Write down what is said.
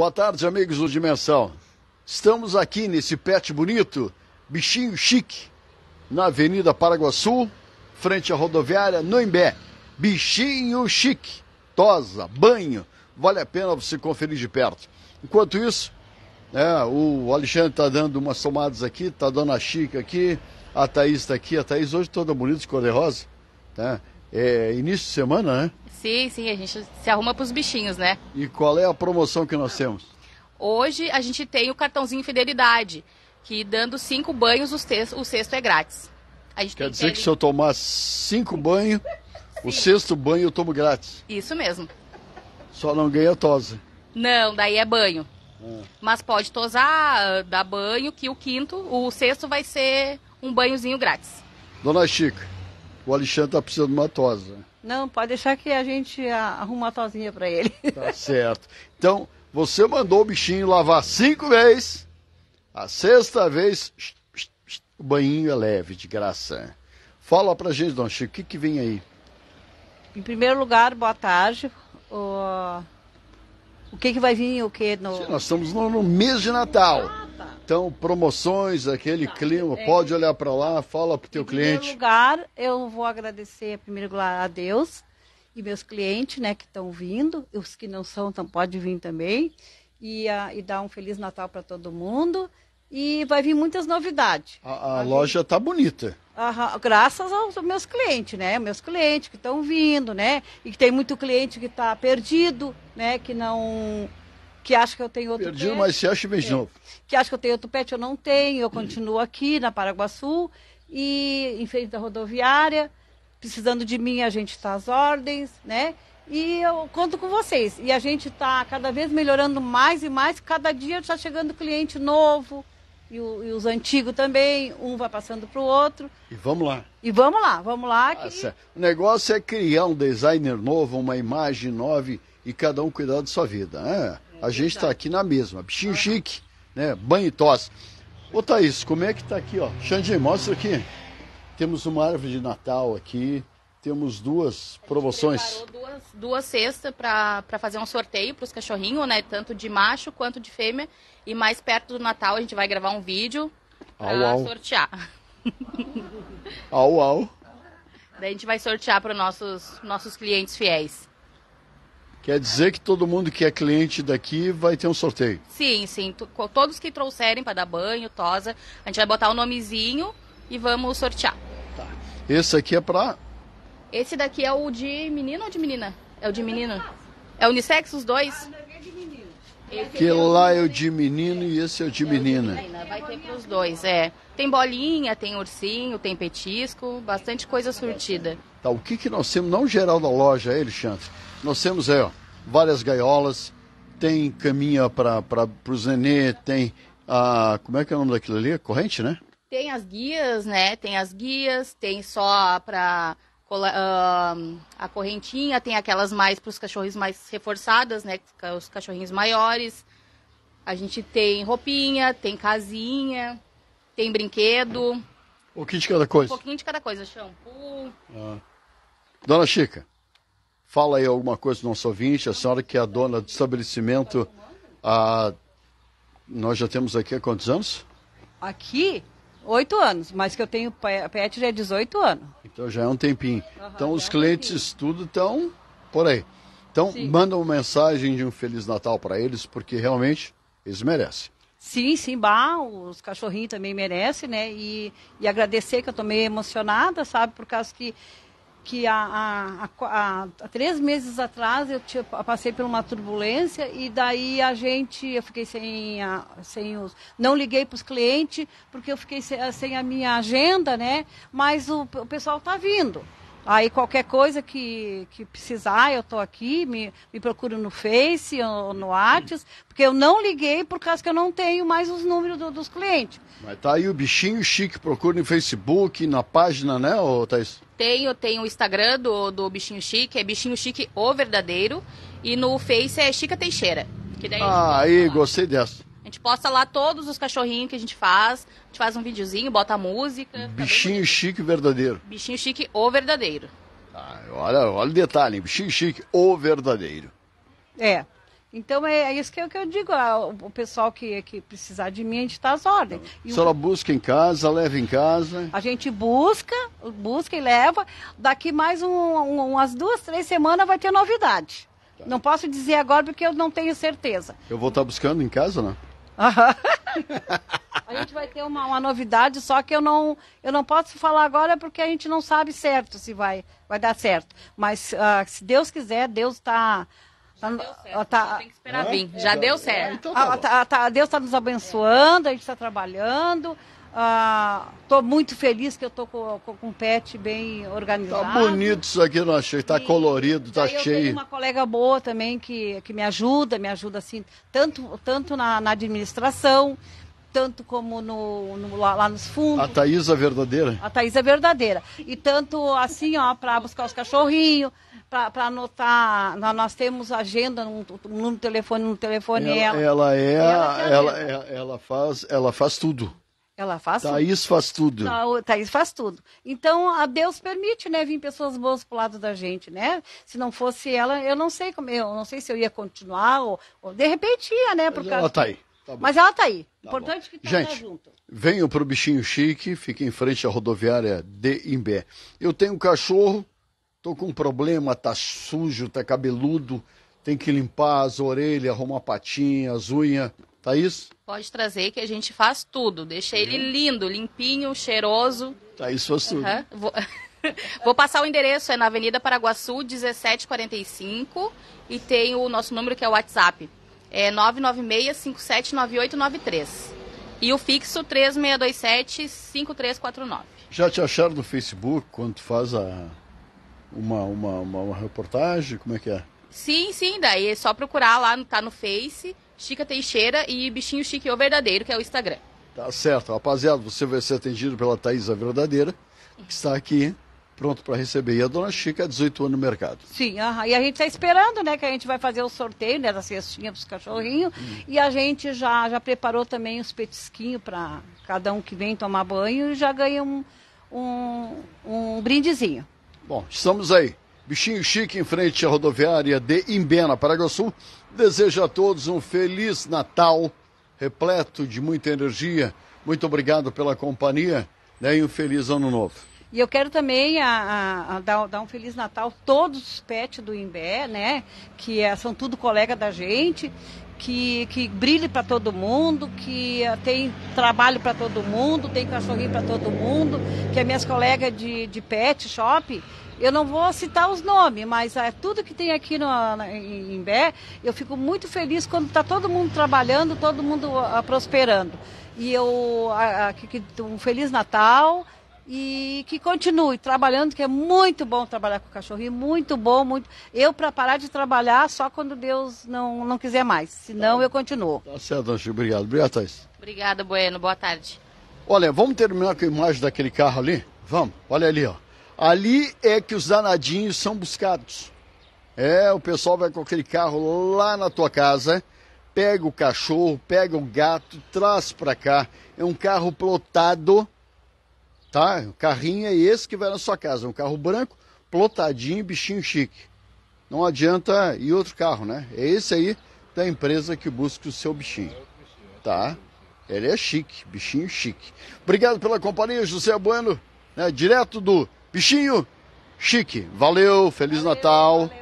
Boa tarde, amigos do Dimensão. Estamos aqui nesse pet bonito, bichinho chique, na Avenida Paraguaçu, frente à rodoviária Noembé. Bichinho chique, tosa, banho, vale a pena você conferir de perto. Enquanto isso, é, o Alexandre está dando umas tomadas aqui, está a dona Chica aqui, a Thaís está aqui, a Thaís hoje toda bonita de cor-de-rosa. Tá? É início de semana, né? Sim, sim, a gente se arruma para os bichinhos, né? E qual é a promoção que nós temos? Hoje a gente tem o cartãozinho Fidelidade, que dando cinco banhos, o sexto, o sexto é grátis. Quer dizer que, que se eu tomar cinco banhos, o sexto banho eu tomo grátis. Isso mesmo. Só não ganha tosa. Não, daí é banho. Ah. Mas pode tosar, dar banho, que o quinto, o sexto vai ser um banhozinho grátis. Dona Chica, o Alexandre tá precisando de uma tosa. Não, pode deixar que a gente arruma uma tosinha para ele. Tá certo. Então, você mandou o bichinho lavar cinco vezes. A sexta vez, o banhinho é leve, de graça. Fala para gente, Dom Chico, o que, que vem aí? Em primeiro lugar, boa tarde. O, o que, que vai vir o que no... Sim, nós estamos no mês de Natal. Então, promoções, aquele Não, clima, é, pode olhar para lá, fala para o teu cliente. Em primeiro lugar, eu vou agradecer, primeiro lugar, a Deus e meus clientes, né, que estão vindo, os que não são, então pode vir também, e, a, ah, e dar um Feliz Natal para todo mundo. E vai vir muitas novidades. A, a loja vir... tá bonita. Aham, graças aos meus clientes, né? Meus clientes que estão vindo, né? E que tem muito cliente que está perdido, né? Que não que acha que eu tenho outro Perdido, pet. mas se acha bem é. novo. Que acha que eu tenho outro pet, eu não tenho. Eu continuo aqui na Paraguaçu e em frente da rodoviária. Precisando de mim, a gente está às ordens, né? E eu conto com vocês. E a gente está cada vez melhorando mais e mais. Cada dia está chegando cliente novo. E, o, e, os antigos também, um vai passando para o outro. E vamos lá. E vamos lá, vamos lá. Ah, que... O negócio é criar um designer novo, uma imagem nova e cada um cuidar da sua vida. Né? A gente está aqui na mesma. Bichinho chique, né? Banho e tosse. Ô Thaís, como é que tá aqui, ó? Xandinho, mostra aqui. Temos uma árvore de Natal aqui. Temos duas promoções. duas, duas cestas para fazer um sorteio para os cachorrinhos, né? Tanto de macho quanto de fêmea. E mais perto do Natal a gente vai gravar um vídeo para sortear. Au, au. Daí a gente vai sortear para os nossos, nossos clientes fiéis. Quer dizer que todo mundo que é cliente daqui vai ter um sorteio? Sim, sim. Todos que trouxerem para dar banho, tosa, a gente vai botar o nomezinho e vamos sortear. Tá. Esse aqui é para? Esse daqui é o de menino ou de menina? É o de menino. É unissex os dois? Que lá é o de menino e esse é o de menina. Vai ter para os dois, é. Tem bolinha, tem ursinho, tem petisco, bastante coisa surtida. Tá, o que, que nós temos, não geral da loja, é, Alexandre? Nós temos aí, ó, várias gaiolas, tem caminha para o nenê, tem a. Como é que é o nome daquilo ali? Corrente, né? Tem as guias, né? Tem as guias, tem só para ah, a correntinha, tem aquelas mais para os cachorros mais reforçadas, né? Os cachorrinhos maiores. A gente tem roupinha, tem casinha, tem brinquedo. Um pouquinho de cada coisa. Um pouquinho de cada coisa, shampoo. Ah. Dona Chica, fala aí alguma coisa do nosso ouvinte, a senhora que é a dona do estabelecimento. A... Ah, nós já temos aqui há quantos anos? Aqui? Oito anos, mas que eu tenho pet já é 18 anos. Então já é um tempinho. Uhum, então os é clientes tudo estão por aí. Então sim. manda uma mensagem de um Feliz Natal para eles, porque realmente eles merecem. Sim, sim, bah, os cachorrinhos também merecem, né? E, e agradecer que eu estou meio emocionada, sabe? Por causa que que há, há, há, há, três meses atrás eu tinha, passei por uma turbulência e daí a gente, eu fiquei sem, a, sem os. Não liguei para os clientes, porque eu fiquei sem, sem, a minha agenda, né? Mas o, o pessoal está vindo. Aí qualquer coisa que, que precisar, eu estou aqui, me, me procuro no Face ou no WhatsApp, porque eu não liguei por causa que eu não tenho mais os números do, dos clientes. Mas tá aí o bichinho chique, procura no Facebook, na página, né, ô Thaís? Tenho, tenho o Instagram do, do Bichinho Chique, é Bichinho Chique o Verdadeiro, e no Face é Chica Teixeira. Que daí ah, aí, gostei dessa gente posta lá todos os cachorrinhos que a gente faz. A gente faz um videozinho, bota música. Tá bichinho tá chique verdadeiro. Bichinho chique ou verdadeiro. Ah, olha, olha o detalhe, bichinho chique ou verdadeiro. É. Então é, é isso que eu, que eu digo, ao ah, o pessoal que, que precisar de mim, a gente está às ordens. Então, e a senhora o... busca em casa, leva em casa. A gente busca, busca e leva. Daqui mais um, um, umas duas, três semanas vai ter novidade. Tá. Não posso dizer agora porque eu não tenho certeza. Eu vou estar tá buscando em casa, né? a gente vai ter uma, uma, novidade, só que eu não, eu não posso falar agora porque a gente não sabe certo se vai, vai dar certo. Mas uh, se Deus quiser, Deus está. Tá Já deu certo, tá, tem que esperar vir. É? Já então deu tá certo. Então tá ah, Deus está nos abençoando, a gente está trabalhando, Estou ah, muito feliz que eu estou com, com, um pet bem organizado. Está bonito isso aqui, não achei. Tá colorido, tá cheio. Eu tenho uma colega boa também que, que me ajuda, me ajuda assim, tanto, tanto na, na administração, tanto como no, no lá, lá, nos fundos. A é verdadeira? A é verdadeira. E tanto assim, ó, para buscar os cachorrinhos, para anotar. Nós temos agenda no, no telefone, no telefone. Ela, ela, é. Ela, ela, ela, faz, ela faz tudo. Ela faz Thaís tudo. faz tudo. Não, tá, Thaís faz tudo. Então, a Deus permite, né, vir pessoas boas pro lado da gente, né? Se não fosse ela, eu não sei como, eu não sei se eu ia continuar ou, ou de repente ia, né, por Mas causa Ela tá aí. Tá Mas ela tá aí. Tá Importante bom. que tá, tá gente, junto. Venham pro bichinho chique, fica em frente à rodoviária de Imbé. Eu tenho um cachorro, tô com um problema, tá sujo, tá cabeludo, tem que limpar as orelhas, arrumar a patinha, as unhas. Thaís? Tá Pode trazer que a gente faz tudo. Deixa ele lindo, limpinho, cheiroso. Thaís faz tudo. Uhum. Vou... Vou passar o endereço, é na Avenida Paraguaçu, 1745, e tem o nosso número que é o WhatsApp, é 996-579893. E o fixo, 3627-5349. Já te acharam no Facebook quando tu faz a, uma, uma, uma, uma reportagem? Como é que é? Sim, sim, daí é só procurar lá, tá no Face, Chica Teixeira e Bichinho Chique o Verdadeiro, que é o Instagram. Tá certo, rapaziada. Você vai ser atendido pela Thaisa Verdadeira, que está aqui pronto para receber. E a dona Chica, 18 anos no mercado. Sim, uh -huh. e a gente está esperando, né, que a gente vai fazer o sorteio né, da cestinha para os cachorrinhos. Hum. E a gente já, já preparou também os petisquinhos para cada um que vem tomar banho e já ganha um, um, um brindezinho. Bom, estamos aí. Bichinho Chique, em frente à rodoviária de Imbena, Paraguaçu, deseja a todos um feliz Natal, repleto de muita energia. Muito obrigado pela companhia né, e um feliz ano novo. E eu quero também a, a, a dar, dar, um Feliz Natal a todos os pets do Imbé, né? Que é, são tudo colega da gente que, que brilhe para todo mundo, que tem trabalho para todo mundo, tem cachorrinho para todo mundo, que as minhas colegas de, de pet shop eu não vou citar os nomes, mas é, tudo que tem aqui no, na, em Bé, eu fico muito feliz quando está todo mundo trabalhando, todo mundo a, ah, prosperando. E eu, a, ah, a, um Feliz Natal, e que continue trabalhando, que é muito bom trabalhar com o cachorrinho, muito bom, muito. Eu para parar de trabalhar só quando Deus não, não quiser mais, senão tá. eu continuo. Tá certo, Anchico, obrigado. Obrigado, Thais. Obrigada, Bueno, boa tarde. Olha, vamos terminar com a imagem daquele carro ali? Vamos, olha ali, ó. Ali é que os danadinhos são buscados. É, o pessoal vai com aquele carro lá na tua casa, pega o cachorro, pega o gato, traz para cá. É um carro plotado, tá? O carrinho é esse que vai na sua casa, é um carro branco, plotadinho, bichinho chique. Não adianta ir outro carro, né? É esse aí da empresa que busca o seu bichinho, tá? Ele é chique, bichinho chique. Obrigado pela companhia, José Bueno, né? direto do Bichinho Chique. Valeu, Feliz valeu, Natal. Valeu.